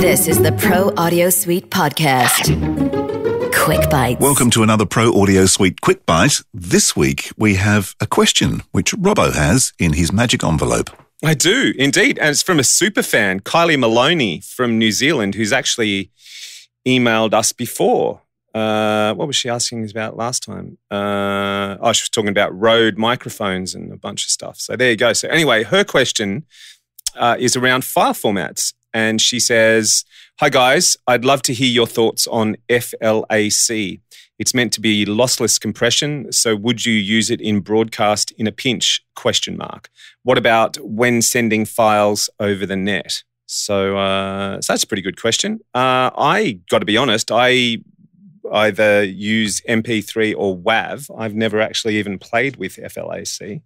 This is the Pro Audio Suite Podcast. Quick Bites. Welcome to another Pro Audio Suite Quick Bite. This week we have a question which Robbo has in his magic envelope. I do indeed. And it's from a super fan, Kylie Maloney from New Zealand, who's actually emailed us before. Uh, what was she asking us about last time? Uh, oh, she was talking about Rode microphones and a bunch of stuff. So there you go. So, anyway, her question uh, is around file formats and she says, Hi, guys. I'd love to hear your thoughts on FLAC. It's meant to be lossless compression, so would you use it in broadcast in a pinch? Question mark. What about when sending files over the net? So, uh, so that's a pretty good question. Uh, I got to be honest, I either use MP3 or WAV. I've never actually even played with FLAC.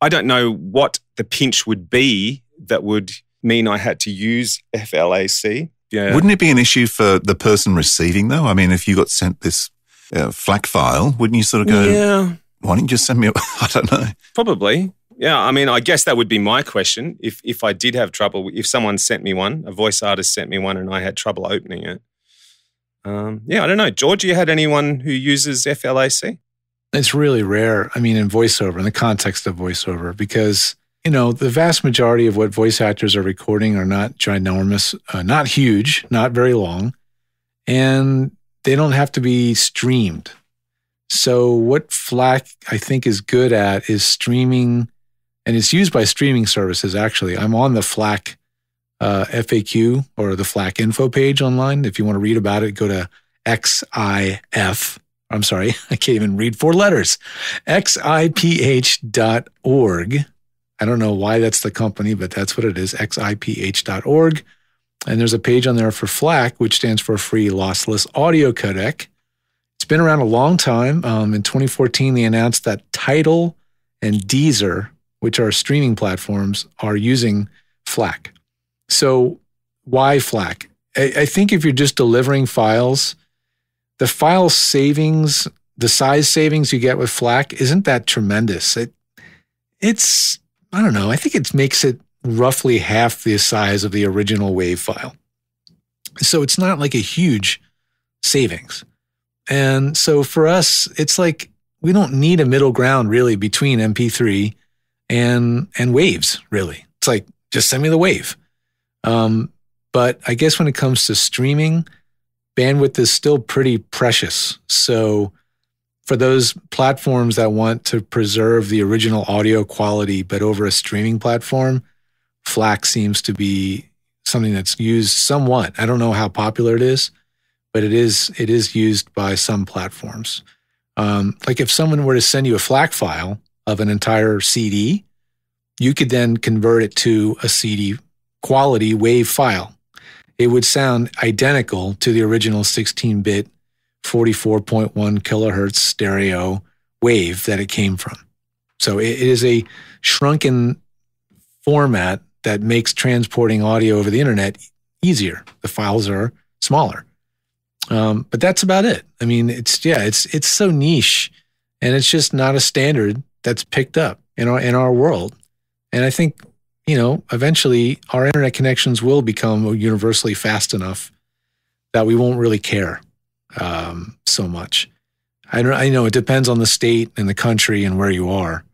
I don't know what the pinch would be that would mean I had to use FLAC. Yeah. Wouldn't it be an issue for the person receiving though? I mean, if you got sent this uh, FLAC file, wouldn't you sort of go, yeah. why didn't you just send me? I don't know. Probably. Yeah, I mean, I guess that would be my question. If if I did have trouble, if someone sent me one, a voice artist sent me one, and I had trouble opening it. Um, yeah, I don't know. George, you had anyone who uses FLAC? It's really rare. I mean, in voiceover, in the context of voiceover, because you know, the vast majority of what voice actors are recording are not ginormous, uh, not huge, not very long, and they don't have to be streamed. So, what Flac I think, is good at is streaming, and it's used by streaming services, actually. I'm on the Flac uh, FAQ or the Flac info page online. If you want to read about it, go to XIF. I'm sorry, I can't even read four letters. XIPH.org I don't know why that's the company, but that's what it is, xiph.org. And there's a page on there for FLAC, which stands for Free Lossless Audio Codec. It's been around a long time. Um, in 2014, they announced that Tidal and Deezer, which are streaming platforms, are using FLAC. So, why FLAC? I, I think if you're just delivering files, the file savings, the size savings you get with FLAC isn't that tremendous. It, it's I don't know, I think it makes it roughly half the size of the original WAV file. So it's not like a huge savings. And so for us, it's like we don't need a middle ground really between MP3 and and waves, really. It's like just send me the wave. Um, but I guess when it comes to streaming, bandwidth is still pretty precious. So for those platforms that want to preserve the original audio quality but over a streaming platform, FLAC seems to be something that's used somewhat. I don't know how popular it is, but it is it is used by some platforms. Um, like if someone were to send you a FLAC file of an entire CD, you could then convert it to a CD quality WAV file. It would sound identical to the original 16 bit 44.1 kilohertz stereo wave that it came from. So it is a shrunken format that makes transporting audio over the internet easier. The files are smaller. Um, but that's about it. I mean, it's yeah, it's it's so niche, and it's just not a standard that's picked up in our in our world. And I think you know eventually our internet connections will become universally fast enough that we won't really care um, so much. I don't, I know it depends on the state and the country and where you are,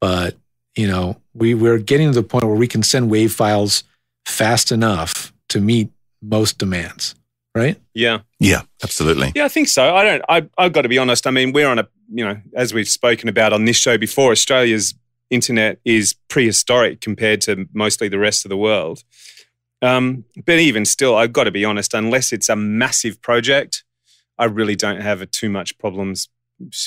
but you know, we we're getting to the point where we can send wave files fast enough to meet most demands, right? Yeah. Yeah, absolutely. Yeah, I think so. I don't I I've got to be honest. I mean, we're on a, you know, as we've spoken about on this show before, Australia's internet is prehistoric compared to mostly the rest of the world. Um, but even still, I've got to be honest, unless it's a massive project, I really don't have a, too much problems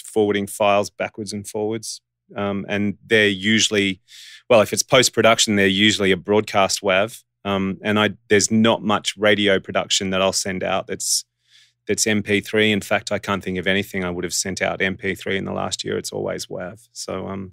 forwarding files backwards and forwards. Um, and they're usually, well, if it's post production, they're usually a broadcast WAV. Um, and I, there's not much radio production that I'll send out that's that's MP3. In fact, I can't think of anything I would have sent out MP3 in the last year. It's always WAV. So, um,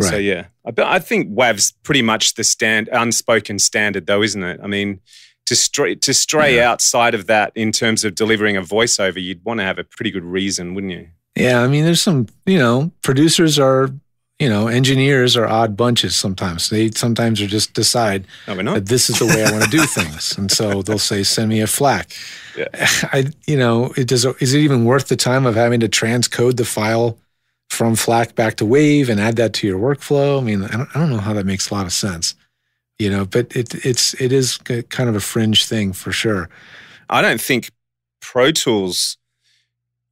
right. so yeah, I, I think WAV's pretty much the stand unspoken standard, though, isn't it? I mean, to stray, to stray yeah. outside of that in terms of delivering a voiceover, you'd want to have a pretty good reason, wouldn't you? Yeah, I mean, there's some, you know, producers are, you know, engineers are odd bunches sometimes. They sometimes are just decide no, that this is the way I want to do things. And so they'll say, send me a FLAC. Yeah. I, you know, it does, is it even worth the time of having to transcode the file from FLAC back to Wave and add that to your workflow? I mean, I don't, I don't know how that makes a lot of sense you know. But it it's it is kind of a fringe thing for sure. I don't think Pro Tools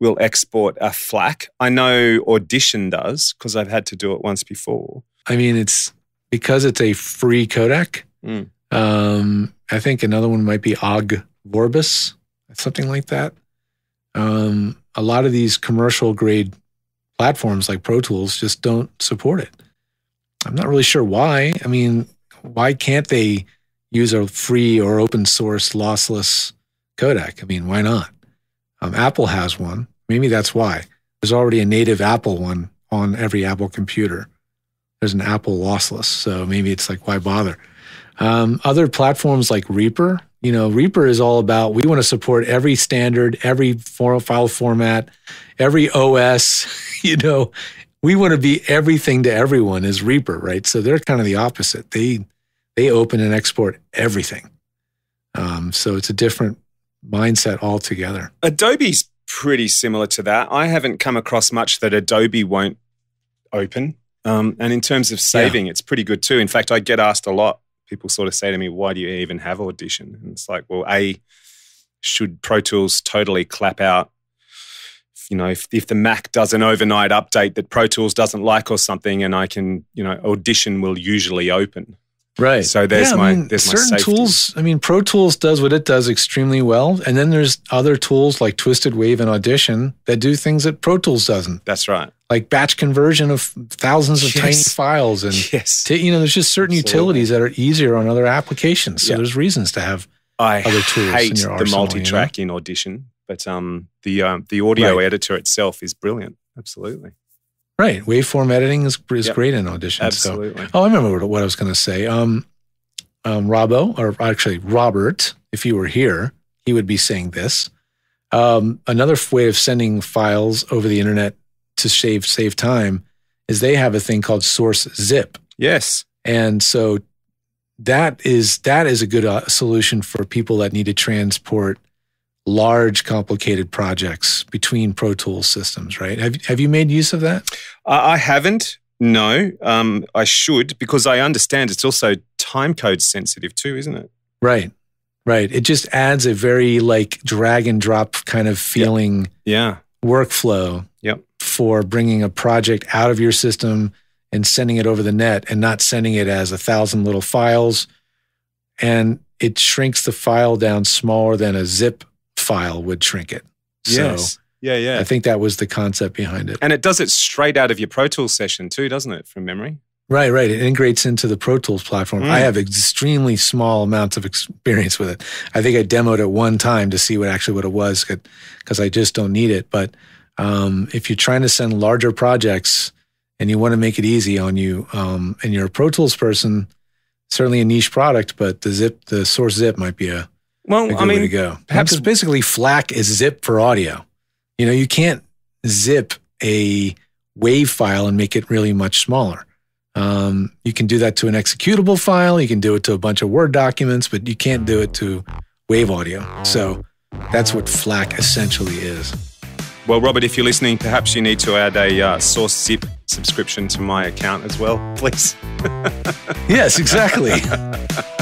will export a FLAC. I know Audition does because I've had to do it once before. I mean, it's because it's a free codec. Mm. Um, I think another one might be Og Vorbis, something like that. Um, a lot of these commercial grade platforms like Pro Tools just don't support it. I'm not really sure why. I mean, why can't they use a free or open source lossless codec? I mean, why not? Um, Apple has one. Maybe that's why. There's already a native Apple one on every Apple computer. There's an Apple lossless. So maybe it's like, why bother? Um, other platforms like Reaper, you know, Reaper is all about we want to support every standard, every file format, every OS, you know, we want to be everything to everyone is Reaper, right? So they're kind of the opposite. They they open and export everything. Um, so it's a different mindset altogether. Adobe's pretty similar to that. I haven't come across much that Adobe won't open. Um, and in terms of saving, yeah. it's pretty good too. In fact, I get asked a lot. People sort of say to me, why do you even have Audition? And it's like, well, A, should Pro Tools totally clap out? You know, if, if the Mac does an overnight update that Pro Tools doesn't like or something, and I can, you know, Audition will usually open. Right. So there's yeah, my I mean, there's certain my tools. I mean, Pro Tools does what it does extremely well, and then there's other tools like Twisted Wave and Audition that do things that Pro Tools doesn't. That's right. Like batch conversion of thousands of yes. tiny files, and yes, t- you know, there's just certain Absolutely. utilities that are easier on other applications. So there's reasons to have I other tools. I hate arsenal, the multi-track you know? in Audition, but um, the um, the audio right. editor itself is brilliant. Absolutely. Right. Waveform editing is, is yep. great in Audition. Absolutely. So. Oh, I remember what I was going to say. Um, um, Robbo, or actually Robert, if you were here, he would be saying this. Um, another way of sending files over the internet to save save time is they have a thing called Source Zip. Yes. And so that is that is a good uh, solution for people that need to transport large, complicated projects between Pro Tools systems, right? Have, have you made use of that? Uh, I haven't. No, um, I should because I understand it's also time code sensitive too, isn't it? Right, right. It just adds a very like drag and drop kind of feeling. yeah. Workflow. Yep. For bringing a project out of your system and sending it over the net, and not sending it as a thousand little files, and it shrinks the file down smaller than a zip file would shrink it. Yes. So yeah, yeah. I think that was the concept behind it. And it does it straight out of your Pro Tools session too, doesn't it, from memory? Right, right. It integrates into the Pro Tools platform. Mm. I have extremely small amounts of experience with it. I think I demoed it one time to see what actually what it was because I just don't need it. But um, if you're trying to send larger projects and you want to make it easy on you, um, and you're a Pro Tools person, certainly a niche product, but the zip, the source zip might be a well, I mean, to go. Perhaps basically FLAC is zip for audio. You know, you can't zip a wave file and make it really much smaller. Um, you can do that to an executable file. You can do it to a bunch of Word documents, but you can't do it to wave audio. So that's what FLAC essentially is. Well, Robert, if you're listening, perhaps you need to add a uh, source zip subscription to my account as well, please. yes, exactly.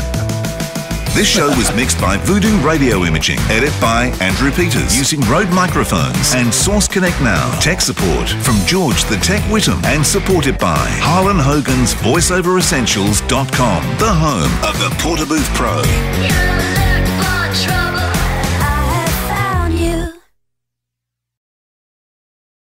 This show was mixed by Voodoo Radio Imaging, edited by Andrew Peters, using Rode microphones and Source Connect Now. Tech support from George the Tech Whittam and supported by Harlan Hogan's VoiceOverEssentials.com, the home of the Porter Booth Pro.